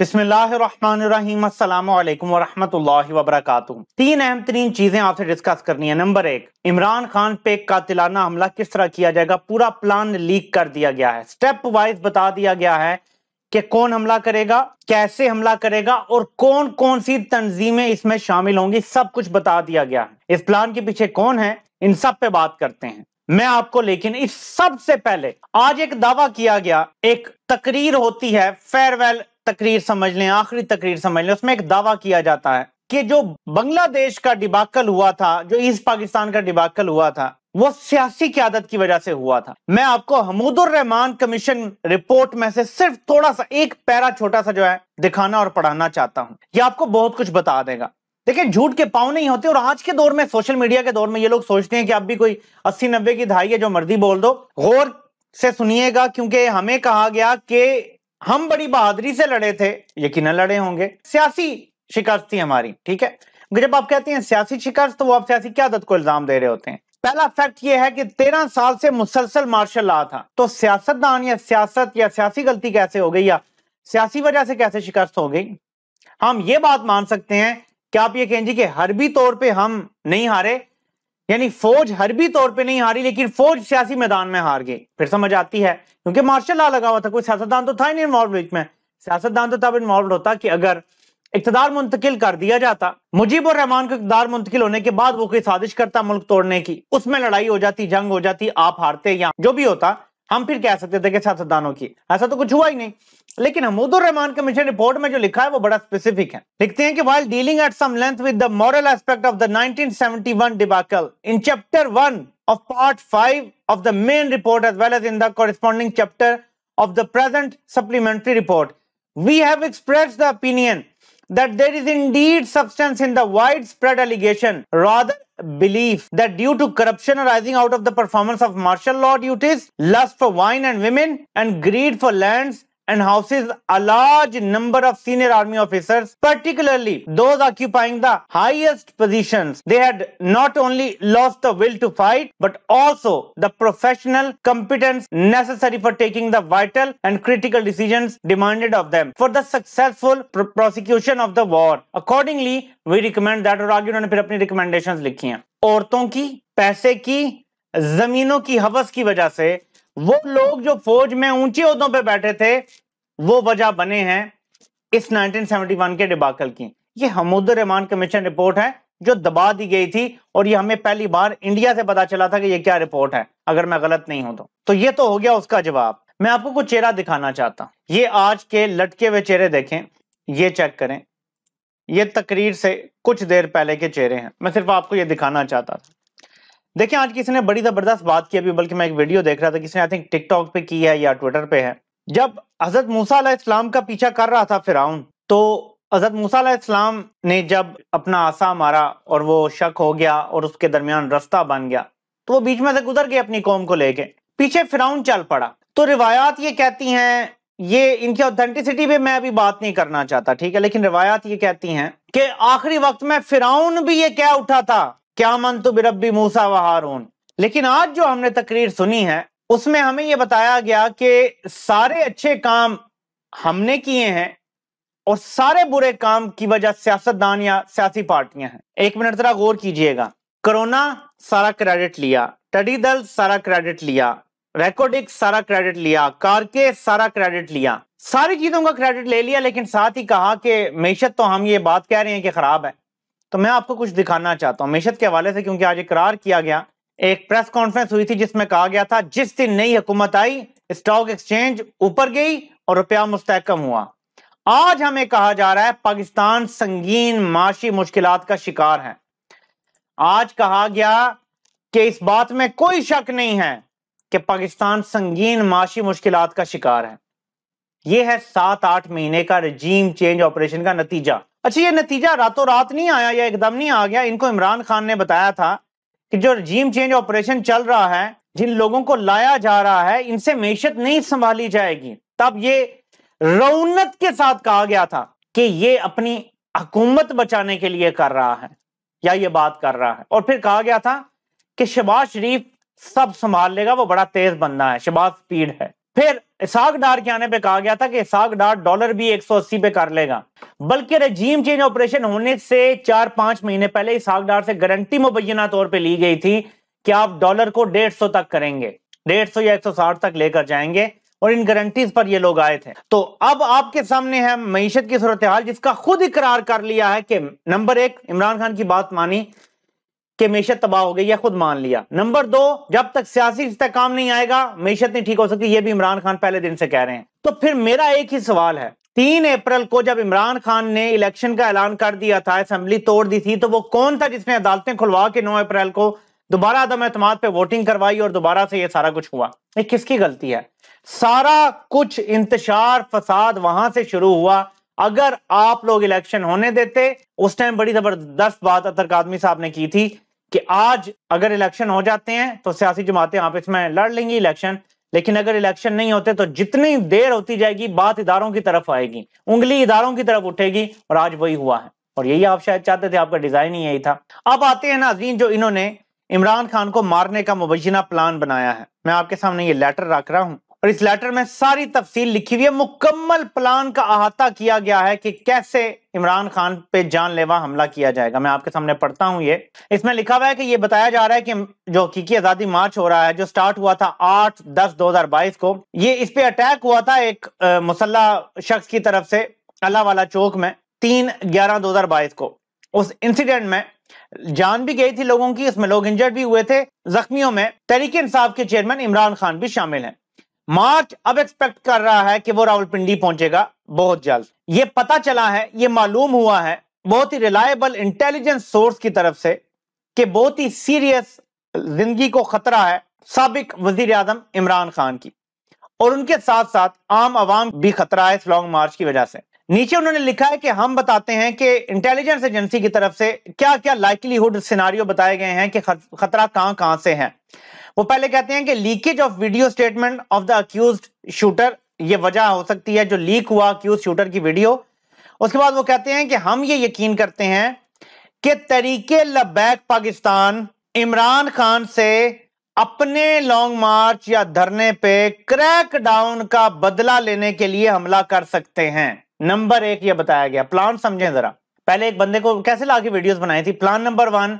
बिस्मिल्लाम वरहमतुल्लाहि वबरकातुहू तीन अहम तरीन चीजें आपसे डिस्कस करनी है नंबर एक इमरान खान पे कातिलाना हमला किस तरह किया जाएगा पूरा प्लान लीक कर दिया गया है स्टेप वाइज बता दिया गया है कि कौन हमला करेगा कैसे हमला करेगा और कौन कौन सी तंजीमें इसमें शामिल होंगी सब कुछ बता दिया गया है इस प्लान के पीछे कौन है इन सब पे बात करते हैं मैं आपको लेकिन इस सबसे पहले आज एक दावा किया गया एक तकरीर होती है फेयरवेल तकरीर समझ लें आखिरी तकरीर समझ लें उसमें एक दावा किया जाता है कि जो बांग्लादेश का डिबाकल हुआ था जो ईस्ट पाकिस्तान का डिबाकल हुआ था वो सियासी क्यादत की वजह से हुआ था मैं आपको हमूदुर रहमान कमीशन रिपोर्ट में से सिर्फ थोड़ा सा एक पैरा छोटा सा जो है दिखाना और पढ़ाना चाहता हूं ये आपको बहुत कुछ बता देगा देखिए झूठ के पाव नहीं होते और आज के दौर में सोशल मीडिया के दौर में ये लोग सोचते हैं कि आप भी कोई अस्सी नब्बे की धाई है जो मर्जी बोल दो गौर से सुनिएगा क्योंकि हमें कहा गया कि हम बड़ी बहादुरी से लड़े थे यकीन लड़े होंगे सियासी शिकस्त थी हमारी ठीक है जब आप कहते हैं सियासी शिकस्त तो वो आप सियासी क्यादत को इल्जाम दे रहे होते हैं पहला फैक्ट यह है कि तेरह साल से मुसलसल मार्शल ला था तो सियासतदान या सियासत या सियासी गलती कैसे हो गई या सियासी वजह से कैसे शिकस्त हो गई हम ये बात मान सकते हैं कि आप ये कहेंगे कि हरबी तौर पे हम नहीं हारे यानी फौज हरबी तौर पे नहीं हारी लेकिन फौज सियासी मैदान में हार गई फिर समझ आती है क्योंकि मार्शल लॉ लगा हुआ था कोई सियासतदान तो था ही नहीं इन्वॉल्व में सियासतदान तो तब इन्वॉल्व होता कि अगर इकतदार मुंतकिल कर दिया जाता मुजीब और रहमान को इकतदार मुंतकिल होने के बाद वो कोई साजिश करता मुल्क तोड़ने की उसमें लड़ाई हो जाती जंग हो जाती आप हारते या जो भी होता हम फिर कह सकते थे कि सियासतदानों की ऐसा तो कुछ हुआ ही नहीं लेकिन हमूदुर रहमान कमीशन रिपोर्ट में जो लिखा है वो बड़ा स्पेसिफिक है लिखते हैं कि while dealing at some length with the moral aspect of the 1971 debacle in chapter one of part five of the main report as well as in the corresponding chapter of the present supplementary report we have express the opinion that there is in substance in the widespread allegation rather belief that due to corruption arising out of the performance of martial law duties lust for wine and women and greed for lands and houses a large number of senior army officers, particularly those occupying the highest positions. They had not only lost the will to fight, but also the professional competence necessary for taking the vital and critical decisions demanded of them for the successful pr prosecution of the war. Accordingly, we recommend that aur aage unhone फिर apni recommendations likhi hain औरतों ki paise ki zameenon ki हवस ki wajah se वो लोग जो फौज में ऊंचे उदों पे बैठे थे वो वजह बने हैं इस 1971 के डिबाकल की ये रहमान कमीशन रिपोर्ट है जो दबा दी गई थी और ये हमें पहली बार इंडिया से पता चला था कि ये क्या रिपोर्ट है अगर मैं गलत नहीं हूं तो तो ये तो हो गया उसका जवाब मैं आपको कुछ चेहरा दिखाना चाहता हूं ये आज के लटके हुए चेहरे देखें ये चेक करें ये तकरीर से कुछ देर पहले के चेहरे हैं मैं सिर्फ आपको ये दिखाना चाहता था देखिए आज किसी ने बड़ी जबरदस्त बात की अभी बल्कि मैं एक वीडियो देख रहा था किसी ने आई थिंक टिकटॉक पे की है या ट्विटर पे है जब हजरत मूसा इस्लाम का पीछा कर रहा था फिराउन तो हजरत मूसा इस्लाम ने जब अपना आसा मारा और वो शक हो गया और उसके दरमियान रास्ता बन गया तो वो बीच में से गुजर गए अपनी कौम को लेके पीछे फिराउन चल पड़ा तो रिवायात ये कहती हैं ये इनकी ऑथेंटिसिटी पे मैं अभी बात नहीं करना चाहता ठीक है लेकिन रिवायात ये कहती हैं कि आखिरी वक्त में फिराउन भी ये कह उठा था क्या मन तो बिरबी मूसा वहारून लेकिन आज जो हमने तकरीर सुनी है उसमें हमें यह बताया गया कि सारे अच्छे काम हमने किए हैं और सारे बुरे काम की वजह सियासतदान या सियासी पार्टियां हैं एक मिनट जरा गौर कीजिएगा कोरोना सारा क्रेडिट लिया टडी दल सारा क्रेडिट लिया रेकोडिक सारा क्रेडिट लिया कारके सारा क्रेडिट लिया सारी चीजों का क्रेडिट ले लिया लेकिन साथ ही कहा कि मीशत तो हम ये बात कह रहे हैं कि खराब है तो मैं आपको कुछ दिखाना चाहता हूँ मीशत के हवाले से क्योंकि आज इकरार किया गया एक प्रेस कॉन्फ्रेंस हुई थी जिसमें कहा गया था जिस दिन नई हुकूमत आई स्टॉक एक्सचेंज ऊपर गई और रुपया मुस्तकम हुआ आज हमें कहा जा रहा है पाकिस्तान संगीन माशी मुश्किल का शिकार है आज कहा गया कि इस बात में कोई शक नहीं है कि पाकिस्तान संगीन माशी मुश्किल का शिकार है यह है सात आठ महीने का रजीम चेंज ऑपरेशन का नतीजा अच्छा ये नतीजा रातों रात नहीं आया या एकदम नहीं आ गया इनको इमरान खान ने बताया था कि जो रजीम चेंज ऑपरेशन चल रहा है जिन लोगों को लाया जा रहा है इनसे मीशत नहीं संभाली जाएगी तब ये रौनत के साथ कहा गया था कि ये अपनी हकूमत बचाने के लिए कर रहा है या ये बात कर रहा है और फिर कहा गया था कि शबाज शरीफ सब संभाल लेगा वो बड़ा तेज बंदा है शबाज स्पीड है फिर इसाक डार के आने पे कहा गया था कि इसाक डार डॉलर भी 180 पे कर लेगा बल्कि रजीम चेंज ऑपरेशन होने से चार पांच महीने पहले इसाक डार से गारंटी मुबैना तौर पे ली गई थी कि आप डॉलर को 150 तक करेंगे 150 या 160 तक लेकर जाएंगे और इन गारंटीज पर ये लोग आए थे तो अब आपके सामने है मीशत की सूरत हाल जिसका खुद इकरार कर लिया है कि नंबर एक इमरान खान की बात मानी कि मीशत तबाह हो गई या खुद मान लिया नंबर दो जब तक सियासी इस्तेकाम काम नहीं आएगा मीशत नहीं ठीक हो सकती ये भी इमरान खान पहले दिन से कह रहे हैं तो फिर मेरा एक ही सवाल है तीन अप्रैल को जब इमरान खान ने इलेक्शन का ऐलान कर दिया था असेंबली तोड़ दी थी तो वो कौन था जिसने अदालतें खुलवा के नौ अप्रैल को दोबारा आदम एतमाद पे वोटिंग करवाई और दोबारा से ये सारा कुछ हुआ ये किसकी गलती है सारा कुछ इंतशार फसाद वहां से शुरू हुआ अगर आप लोग इलेक्शन होने देते उस टाइम बड़ी जबरदस्त बात अतरक आदमी साहब ने की थी कि आज अगर इलेक्शन हो जाते हैं तो सियासी जमातें आपस में लड़ लेंगी इलेक्शन लेकिन अगर इलेक्शन नहीं होते तो जितनी देर होती जाएगी बात इदारों की तरफ आएगी उंगली इदारों की तरफ उठेगी और आज वही हुआ है और यही आप शायद चाहते थे आपका डिजाइन ही यही था अब आते हैं नाजीन जो इन्होंने इमरान खान को मारने का मुबैना प्लान बनाया है मैं आपके सामने ये लेटर रख रहा हूं और इस लेटर में सारी तफसील लिखी हुई है मुकम्मल प्लान का अहाता किया गया है कि कैसे इमरान खान पे जानलेवा हमला किया जाएगा मैं आपके सामने पढ़ता हूं ये इसमें लिखा हुआ है कि ये बताया जा रहा है कि जो हकीकी आजादी मार्च हो रहा है जो स्टार्ट हुआ था आठ दस दो हजार बाईस को ये इस पे अटैक हुआ था एक मुसल्ला शख्स की तरफ से अल्लाह वाला चौक में तीन ग्यारह दो हजार बाईस को उस इंसिडेंट में जान भी गई थी लोगों की उसमें लोग इंजर्ड भी हुए थे जख्मियों में तरीके इंसाफ के चेयरमैन इमरान खान भी शामिल हैं मार्च अब एक्सपेक्ट कर रहा है कि वो रावलपिंडी पहुंचेगा बहुत जल्द ये पता चला है ये मालूम हुआ है बहुत ही रिलायबल इंटेलिजेंस सोर्स की तरफ से कि बहुत ही सीरियस जिंदगी को खतरा है सबक वजीर आजम इमरान खान की और उनके साथ साथ आम आवाम भी खतरा है इस लॉन्ग मार्च की वजह से नीचे उन्होंने लिखा है कि हम बताते हैं कि इंटेलिजेंस एजेंसी की तरफ से क्या क्या लाइकलीहुड सिनारियो बताए गए हैं कि खतरा कहां कहां से है वो पहले कहते हैं कि leakage of video statement of the accused shooter ये वजह हो सकती है जो लीक हुआ अक्यूज शूटर की वीडियो उसके बाद वो कहते हैं कि हम ये यकीन करते हैं कि तरीके लबैक पाकिस्तान इमरान खान से अपने लॉन्ग मार्च या धरने पे क्रैक डाउन का बदला लेने के लिए हमला कर सकते हैं नंबर एक ये बताया गया प्लान समझें जरा पहले एक बंदे को कैसे ला के वीडियोज बनाई थी प्लान नंबर वन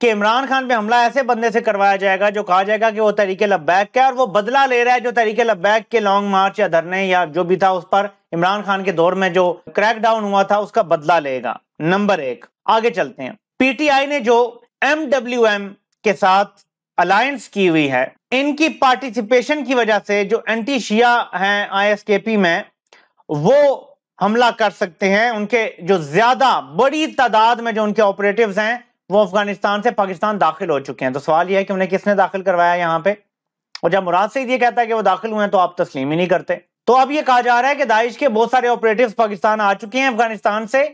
कि इमरान खान पे हमला ऐसे बंदे से करवाया जाएगा जो कहा जाएगा कि वो तरीके लब्बैक है और वो बदला ले रहा है जो तरीके लब्बैक के लॉन्ग मार्च या धरने या जो भी था उस पर इमरान खान के दौर में जो क्रैक डाउन हुआ था उसका बदला लेगा नंबर एक आगे चलते हैं पीटीआई ने जो एम के साथ अलायंस की हुई है इनकी पार्टिसिपेशन की वजह से जो एंटी शिया है आई में वो हमला कर सकते हैं उनके जो ज्यादा बड़ी तादाद में जो उनके ऑपरेटिव हैं वो अफगानिस्तान से पाकिस्तान दाखिल हो चुके हैं तो सवाल यह है कि उन्हें किसने दाखिल करवाया यहाँ पे और जब मुराद सईद ये कहता है कि वो दाखिल हुए हैं तो आप तस्लीम ही नहीं करते तो अब ये कहा जा रहा है कि दाइश के बहुत सारे ऑपरेटिव पाकिस्तान आ चुके हैं अफगानिस्तान से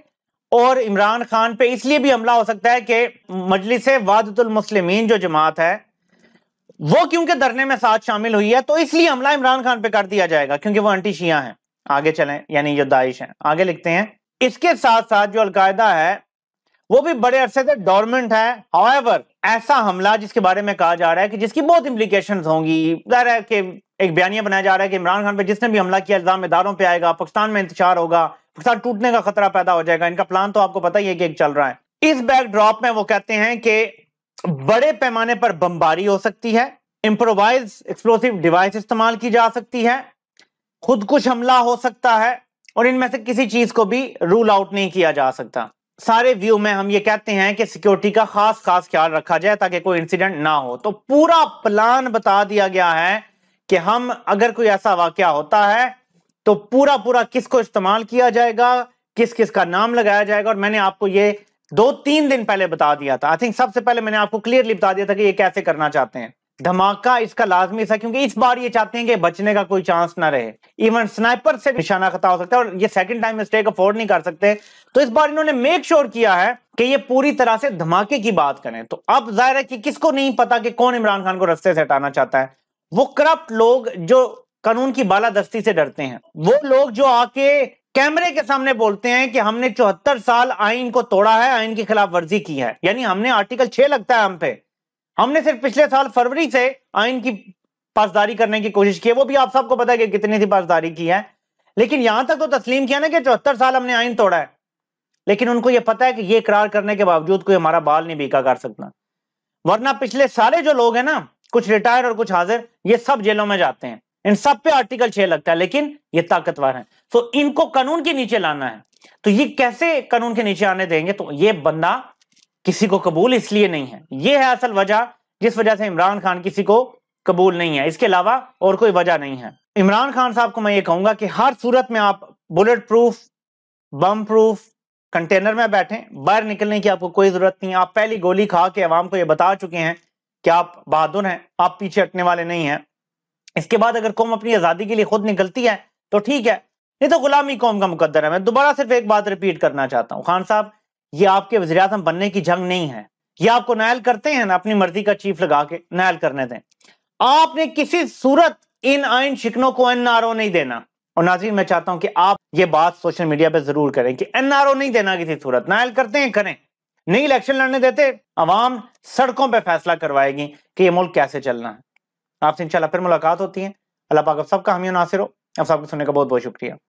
और इमरान खान पे इसलिए भी हमला हो सकता है कि मजलिस वादतुलमसलिम जो जमात है वो क्योंकि धरने में साथ शामिल हुई है तो इसलिए हमला इमरान खान पे कर दिया जाएगा क्योंकि वो अंटी शिया हैं आगे चलें यानी जो दाइश है आगे लिखते हैं इसके साथ साथ जो अलकायदा है वो भी बड़े अरसे से डॉर्मेंट है हाउएवर ऐसा हमला जिसके बारे में कहा जा रहा है कि जिसकी बहुत इम्प्लीकेशन होंगी जाहिर है कि एक बयानिया बनाया जा रहा है कि इमरान खान पर जिसने भी हमला किया इल्जाम इदारों पर आएगा पाकिस्तान में इंतजार होगा पाकिस्तान टूटने का खतरा पैदा हो जाएगा इनका प्लान तो आपको पता ही है कि एक चल रहा है इस बैकड्रॉप में वो कहते हैं कि बड़े पैमाने पर बमबारी हो सकती है इम्प्रोवाइज एक्सप्लोसिव डिवाइस इस्तेमाल की जा सकती है खुद कुछ हमला हो सकता है और इनमें से किसी चीज को भी रूल आउट नहीं किया जा सकता सारे व्यू में हम ये कहते हैं कि सिक्योरिटी का खास खास ख्याल रखा जाए ताकि कोई इंसिडेंट ना हो तो पूरा प्लान बता दिया गया है कि हम अगर कोई ऐसा वाक्य होता है तो पूरा पूरा किसको इस्तेमाल किया जाएगा किस किस का नाम लगाया जाएगा और मैंने आपको ये दो तीन दिन पहले बता दिया था आई थिंक सबसे पहले मैंने आपको क्लियरली बता दिया था कि ये कैसे करना चाहते हैं धमाका इसका लाजमी था क्योंकि इस बार ये चाहते हैं कि बचने का कोई चांस ना रहे इवन स्नाइपर से निशाना खता हो सकता है और ये सेकंड टाइम मिस्टेक अफोर्ड नहीं कर सकते तो इस बार इन्होंने मेक श्योर sure किया है कि ये पूरी तरह से धमाके की बात करें तो अब जाहिर है कि किसको नहीं पता कि कौन इमरान खान को रस्ते से हटाना चाहता है वो करप्ट लोग जो कानून की बालादस्ती से डरते हैं वो लोग जो आके कैमरे के सामने बोलते हैं कि हमने चौहत्तर साल आइन को तोड़ा है आइन की खिलाफ वर्जी की है यानी हमने आर्टिकल छह लगता है हम पे हमने सिर्फ पिछले साल फरवरी से आइन की पासदारी करने की कोशिश की है वो भी आप सबको पता है कि कितनी सी पासदारी की है लेकिन यहां तक तो तस्लीम किया ना कि चौहत्तर साल हमने आइन तोड़ा है लेकिन उनको ये पता है कि ये करार करने के बावजूद कोई हमारा बाल नहीं बीका कर सकता वरना पिछले सारे जो लोग हैं ना कुछ रिटायर और कुछ हाजिर ये सब जेलों में जाते हैं इन सब पे आर्टिकल छह लगता है लेकिन ये ताकतवर है तो इनको कानून के नीचे लाना है तो ये कैसे कानून के नीचे आने देंगे तो ये बंदा किसी को कबूल इसलिए नहीं है ये है असल वजह जिस वजह से इमरान खान किसी को कबूल नहीं है इसके अलावा और कोई वजह नहीं है इमरान खान साहब को मैं ये कहूंगा कि हर सूरत में आप bullet proof bomb proof container में बैठें बाहर निकलने की आपको कोई ज़रूरत नहीं आप पहली गोली खा के अवाम को ये बता चुके हैं कि आप बहादुर हैं आप पीछे हटने वाले नहीं हैं इसके बाद अगर कौम अपनी आज़ादी के लिए खुद निकलती है तो ठीक है नहीं तो गुलामी कौम का मुकदर है मैं दोबारा सिर्फ एक बात रिपीट करना चाहता हूँ खान साहब ये आपके वजी अजम बनने की जंग नहीं है ये आपको नायल करते हैं ना अपनी मर्जी का चीफ लगा के नायल करने दें आपने किसी सूरत इन आइन शिकनों को एन आर ओ नहीं देना और नाजीन मैं चाहता हूं कि आप ये बात सोशल मीडिया पर जरूर करें कि एन आर ओ नहीं देना किसी सूरत नायल करते हैं करें नहीं इलेक्शन लड़ने देते अवाम सड़कों पर फैसला करवाएगी कि ये मुल्क कैसे चलना है आपसे इंशाल्लाह फिर मुलाकात होती है अल्लाह पाक सब का हमी नासिर हो आप सबको सुनने का बहुत बहुत शुक्रिया